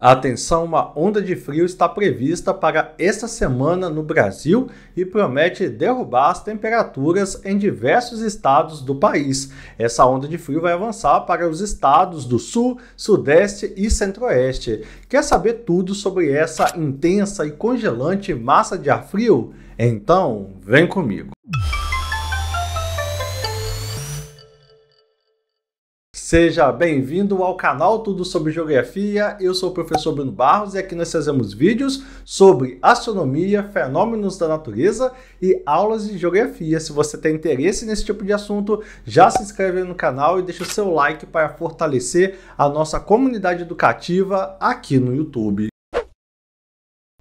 Atenção, uma onda de frio está prevista para esta semana no Brasil e promete derrubar as temperaturas em diversos estados do país. Essa onda de frio vai avançar para os estados do Sul, Sudeste e Centro-Oeste. Quer saber tudo sobre essa intensa e congelante massa de ar frio? Então, vem comigo. Seja bem-vindo ao canal Tudo sobre Geografia. Eu sou o professor Bruno Barros e aqui nós fazemos vídeos sobre astronomia, fenômenos da natureza e aulas de geografia. Se você tem interesse nesse tipo de assunto, já se inscreve no canal e deixa o seu like para fortalecer a nossa comunidade educativa aqui no YouTube.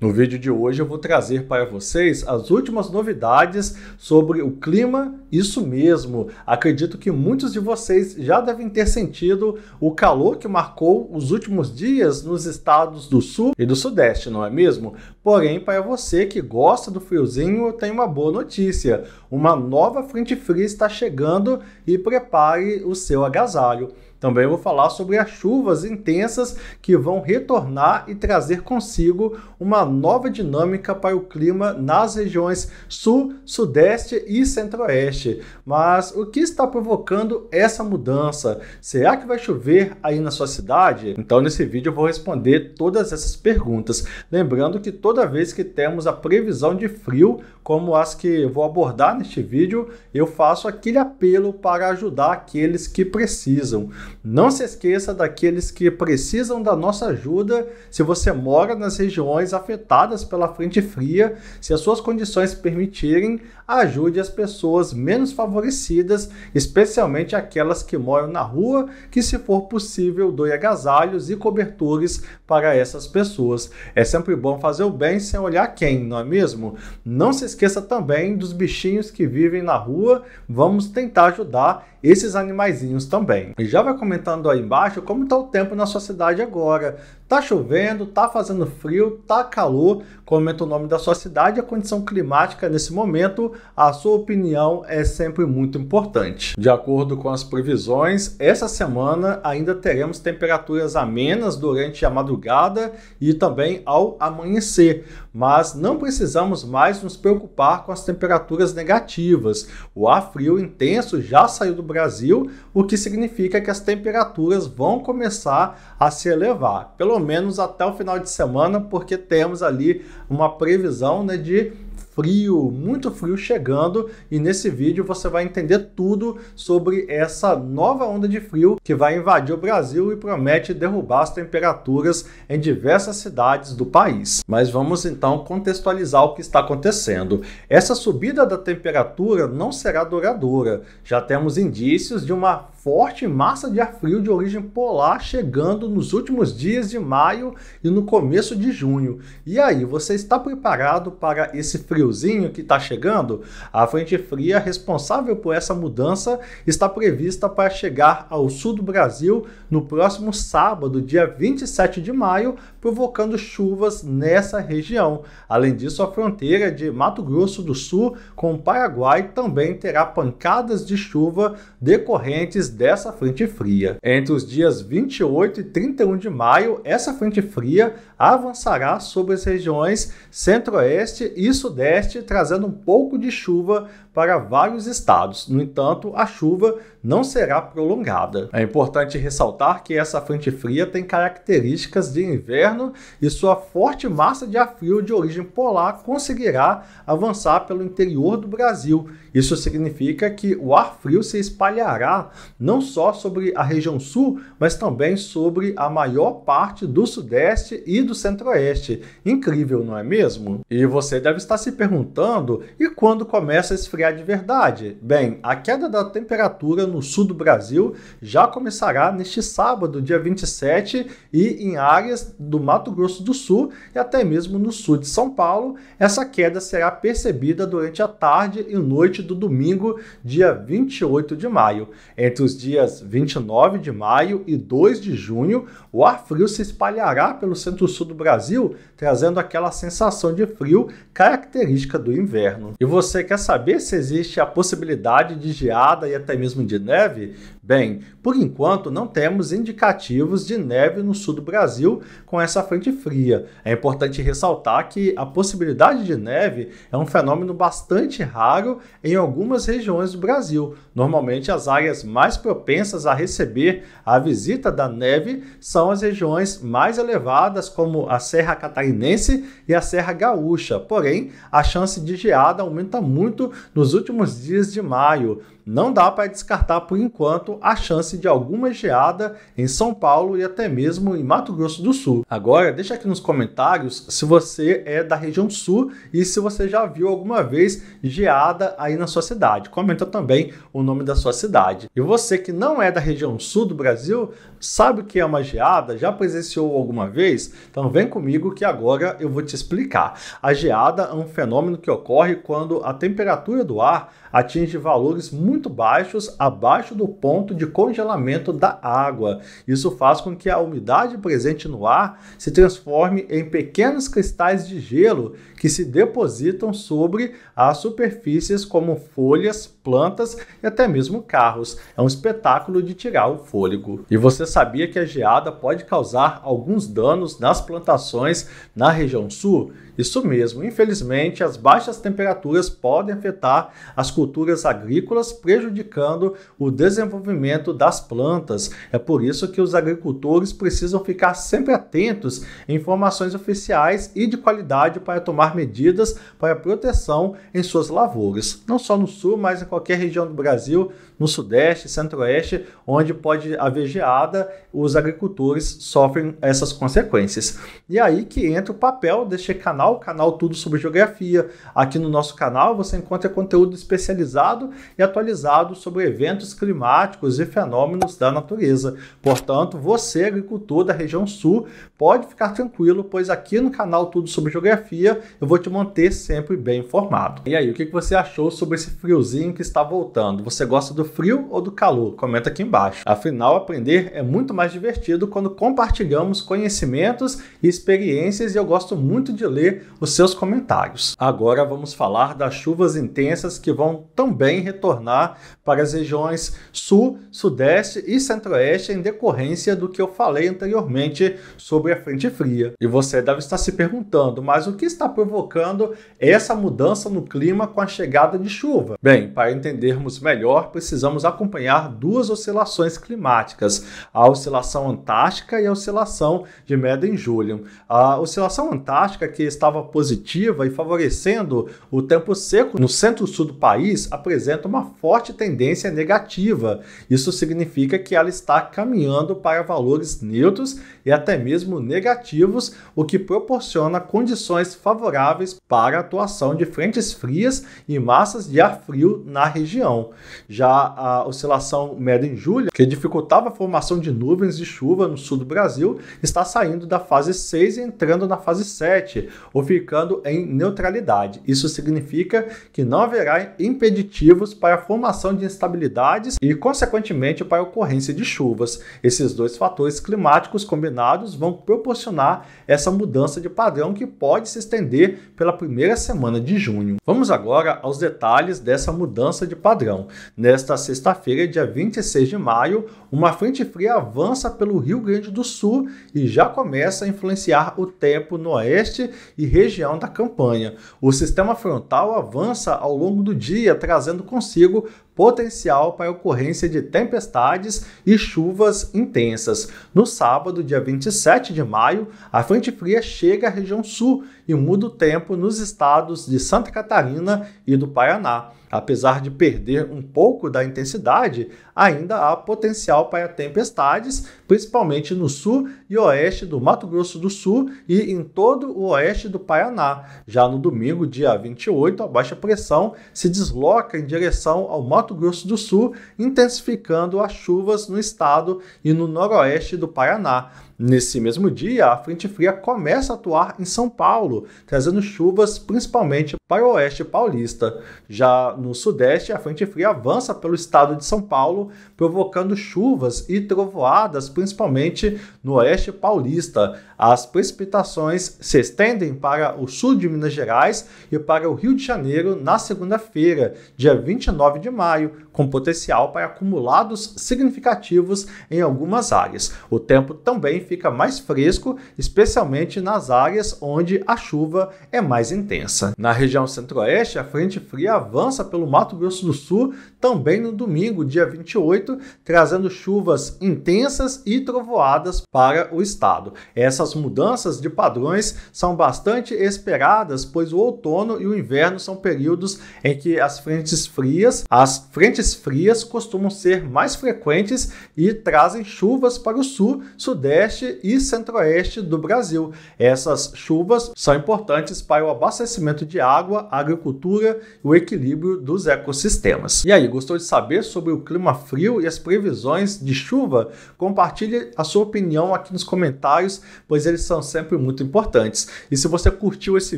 No vídeo de hoje eu vou trazer para vocês as últimas novidades sobre o clima, isso mesmo. Acredito que muitos de vocês já devem ter sentido o calor que marcou os últimos dias nos estados do sul e do sudeste, não é mesmo? Porém, para você que gosta do friozinho, eu tenho uma boa notícia. Uma nova frente fria está chegando e prepare o seu agasalho. Também vou falar sobre as chuvas intensas que vão retornar e trazer consigo uma nova dinâmica para o clima nas regiões sul, sudeste e centro-oeste. Mas o que está provocando essa mudança? Será que vai chover aí na sua cidade? Então, nesse vídeo, eu vou responder todas essas perguntas. Lembrando que toda vez que temos a previsão de frio, como as que vou abordar neste vídeo, eu faço aquele apelo para ajudar aqueles que precisam. Não se esqueça daqueles que precisam da nossa ajuda se você mora nas regiões afetadas pela frente fria. Se as suas condições permitirem, ajude as pessoas menos favorecidas, especialmente aquelas que moram na rua, que se for possível doe agasalhos e cobertores para essas pessoas. É sempre bom fazer o bem sem olhar quem, não é mesmo? Não se esqueça também dos bichinhos que vivem na rua. Vamos tentar ajudar esses animaizinhos também. E já vai comentando aí embaixo como está o tempo na sua cidade agora, Tá chovendo, tá fazendo frio, tá calor, comenta o nome da sua cidade e a condição climática nesse momento, a sua opinião é sempre muito importante. De acordo com as previsões, essa semana ainda teremos temperaturas amenas durante a madrugada e também ao amanhecer, mas não precisamos mais nos preocupar com as temperaturas negativas. O ar frio intenso já saiu do Brasil, o que significa que as temperaturas vão começar a se elevar. Pelo pelo menos até o final de semana, porque temos ali uma previsão né, de frio, muito frio chegando e nesse vídeo você vai entender tudo sobre essa nova onda de frio que vai invadir o Brasil e promete derrubar as temperaturas em diversas cidades do país. Mas vamos então contextualizar o que está acontecendo. Essa subida da temperatura não será duradoura. Já temos indícios de uma forte massa de ar frio de origem polar chegando nos últimos dias de maio e no começo de junho. E aí, você está preparado para esse frio friozinho que está chegando, a frente fria responsável por essa mudança está prevista para chegar ao sul do Brasil no próximo sábado, dia 27 de maio, provocando chuvas nessa região. Além disso, a fronteira de Mato Grosso do Sul com o Paraguai também terá pancadas de chuva decorrentes dessa frente fria. Entre os dias 28 e 31 de maio, essa frente fria avançará sobre as regiões centro-oeste e sudeste, trazendo um pouco de chuva para vários estados. No entanto, a chuva não será prolongada. É importante ressaltar que essa frente fria tem características de inverno e sua forte massa de ar frio de origem polar conseguirá avançar pelo interior do Brasil. Isso significa que o ar frio se espalhará não só sobre a região sul, mas também sobre a maior parte do sudeste e do centro-oeste. Incrível, não é mesmo? E você deve estar se perguntando: e quando começa a esfriar? é de verdade? Bem, a queda da temperatura no sul do Brasil já começará neste sábado, dia 27, e em áreas do Mato Grosso do Sul e até mesmo no sul de São Paulo, essa queda será percebida durante a tarde e noite do domingo, dia 28 de maio. Entre os dias 29 de maio e 2 de junho, o ar frio se espalhará pelo centro-sul do Brasil, trazendo aquela sensação de frio característica do inverno. E você quer saber se se existe a possibilidade de geada e até mesmo de neve? Bem, por enquanto não temos indicativos de neve no sul do Brasil com essa frente fria. É importante ressaltar que a possibilidade de neve é um fenômeno bastante raro em algumas regiões do Brasil, Normalmente, as áreas mais propensas a receber a visita da neve são as regiões mais elevadas, como a Serra Catarinense e a Serra Gaúcha. Porém, a chance de geada aumenta muito nos últimos dias de maio não dá para descartar por enquanto a chance de alguma geada em São Paulo e até mesmo em Mato Grosso do Sul. Agora, deixa aqui nos comentários se você é da região sul e se você já viu alguma vez geada aí na sua cidade. Comenta também o nome da sua cidade. E você que não é da região sul do Brasil, Sabe o que é uma geada? Já presenciou alguma vez? Então vem comigo que agora eu vou te explicar. A geada é um fenômeno que ocorre quando a temperatura do ar atinge valores muito baixos abaixo do ponto de congelamento da água. Isso faz com que a umidade presente no ar se transforme em pequenos cristais de gelo que se depositam sobre as superfícies como folhas, plantas e até mesmo carros. É um espetáculo de tirar o fôlego. E você sabia que a geada pode causar alguns danos nas plantações na região sul? Isso mesmo, infelizmente, as baixas temperaturas podem afetar as culturas agrícolas, prejudicando o desenvolvimento das plantas. É por isso que os agricultores precisam ficar sempre atentos em informações oficiais e de qualidade para tomar medidas para proteção em suas lavouras. Não só no sul, mas em qualquer região do Brasil, no sudeste, centro-oeste, onde pode haver geada, os agricultores sofrem essas consequências. E é aí que entra o papel deste canal canal, o canal Tudo sobre Geografia. Aqui no nosso canal você encontra conteúdo especializado e atualizado sobre eventos climáticos e fenômenos da natureza. Portanto, você, agricultor da região sul, pode ficar tranquilo, pois aqui no canal Tudo sobre Geografia eu vou te manter sempre bem informado. E aí, o que você achou sobre esse friozinho que está voltando? Você gosta do frio ou do calor? Comenta aqui embaixo. Afinal, aprender é muito mais divertido quando compartilhamos conhecimentos e experiências e eu gosto muito de ler os seus comentários. Agora vamos falar das chuvas intensas que vão também retornar para as regiões sul, sudeste e centro-oeste em decorrência do que eu falei anteriormente sobre a frente fria. E você deve estar se perguntando, mas o que está provocando essa mudança no clima com a chegada de chuva? Bem, para entendermos melhor, precisamos acompanhar duas oscilações climáticas, a oscilação antártica e a oscilação de em julian A oscilação antártica que está estava positiva e favorecendo o tempo seco no centro-sul do país apresenta uma forte tendência negativa. Isso significa que ela está caminhando para valores neutros e até mesmo negativos, o que proporciona condições favoráveis para a atuação de frentes frias e massas de ar frio na região. Já a oscilação média em julho, que dificultava a formação de nuvens de chuva no sul do Brasil, está saindo da fase 6 e entrando na fase 7, ou ficando em neutralidade. Isso significa que não haverá impeditivos para a formação de instabilidades e, consequentemente, para a ocorrência de chuvas. Esses dois fatores climáticos combinados vão proporcionar essa mudança de padrão que pode se estender pela primeira semana de junho. Vamos agora aos detalhes dessa mudança de padrão. Nesta sexta-feira, dia 26 de maio, uma frente fria avança pelo Rio Grande do Sul e já começa a influenciar o tempo no oeste e região da campanha. O sistema frontal avança ao longo do dia, trazendo consigo potencial para ocorrência de tempestades e chuvas intensas. No sábado, dia 27 de maio, a frente fria chega à região sul e muda o tempo nos estados de Santa Catarina e do Paraná. Apesar de perder um pouco da intensidade, ainda há potencial para tempestades, principalmente no sul e oeste do Mato Grosso do Sul e em todo o oeste do Paraná. Já no domingo, dia 28, a baixa pressão se desloca em direção ao Mato Grosso do Sul, intensificando as chuvas no estado e no noroeste do Paraná. Nesse mesmo dia, a frente fria começa a atuar em São Paulo, trazendo chuvas principalmente para o oeste paulista. Já no sudeste, a frente fria avança pelo estado de São Paulo, provocando chuvas e trovoadas principalmente no oeste paulista. As precipitações se estendem para o sul de Minas Gerais e para o Rio de Janeiro na segunda-feira, dia 29 de maio, com potencial para acumulados significativos em algumas áreas. O tempo também fica mais fresco, especialmente nas áreas onde a chuva é mais intensa. Na região centro-oeste, a frente fria avança pelo Mato Grosso do Sul também no domingo, dia 28, trazendo chuvas intensas e trovoadas para o estado. Essas mudanças de padrões são bastante esperadas, pois o outono e o inverno são períodos em que as frentes frias, as frentes frias costumam ser mais frequentes e trazem chuvas para o sul, sudeste Nordeste e Centro-Oeste do Brasil. Essas chuvas são importantes para o abastecimento de água, agricultura e o equilíbrio dos ecossistemas. E aí, gostou de saber sobre o clima frio e as previsões de chuva? Compartilhe a sua opinião aqui nos comentários, pois eles são sempre muito importantes. E se você curtiu esse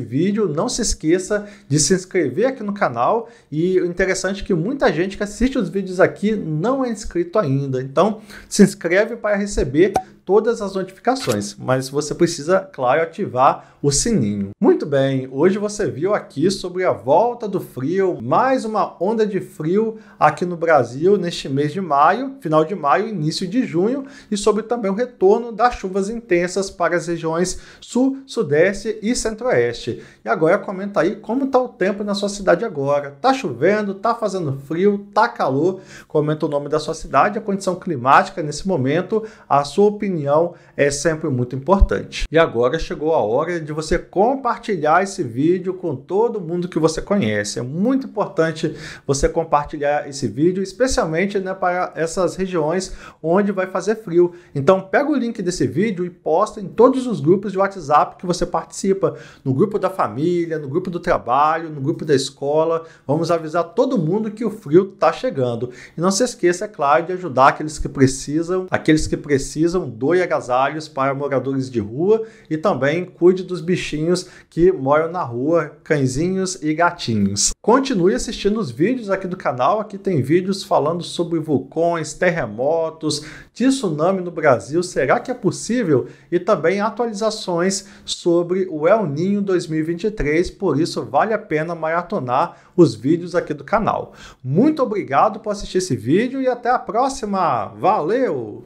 vídeo, não se esqueça de se inscrever aqui no canal e o interessante é que muita gente que assiste os vídeos aqui não é inscrito ainda. Então, se inscreve para receber todas as notificações, mas você precisa, claro, ativar o sininho. Muito bem, hoje você viu aqui sobre a volta do frio, mais uma onda de frio aqui no Brasil neste mês de maio, final de maio, início de junho, e sobre também o retorno das chuvas intensas para as regiões sul, sudeste e centro-oeste. E agora comenta aí como está o tempo na sua cidade agora. Tá chovendo, tá fazendo frio, tá calor? Comenta o nome da sua cidade, a condição climática nesse momento, a sua opinião opinião é sempre muito importante. E agora chegou a hora de você compartilhar esse vídeo com todo mundo que você conhece. É muito importante você compartilhar esse vídeo, especialmente né, para essas regiões onde vai fazer frio. Então pega o link desse vídeo e posta em todos os grupos de WhatsApp que você participa, no grupo da família, no grupo do trabalho, no grupo da escola. Vamos avisar todo mundo que o frio está chegando. E não se esqueça, é claro, de ajudar aqueles que precisam, aqueles que precisam doe agasalhos para moradores de rua e também cuide dos bichinhos que moram na rua, cãezinhos e gatinhos. Continue assistindo os vídeos aqui do canal, aqui tem vídeos falando sobre vulcões, terremotos, tsunami no Brasil, será que é possível? E também atualizações sobre o El Ninho 2023, por isso vale a pena maratonar os vídeos aqui do canal. Muito obrigado por assistir esse vídeo e até a próxima. Valeu!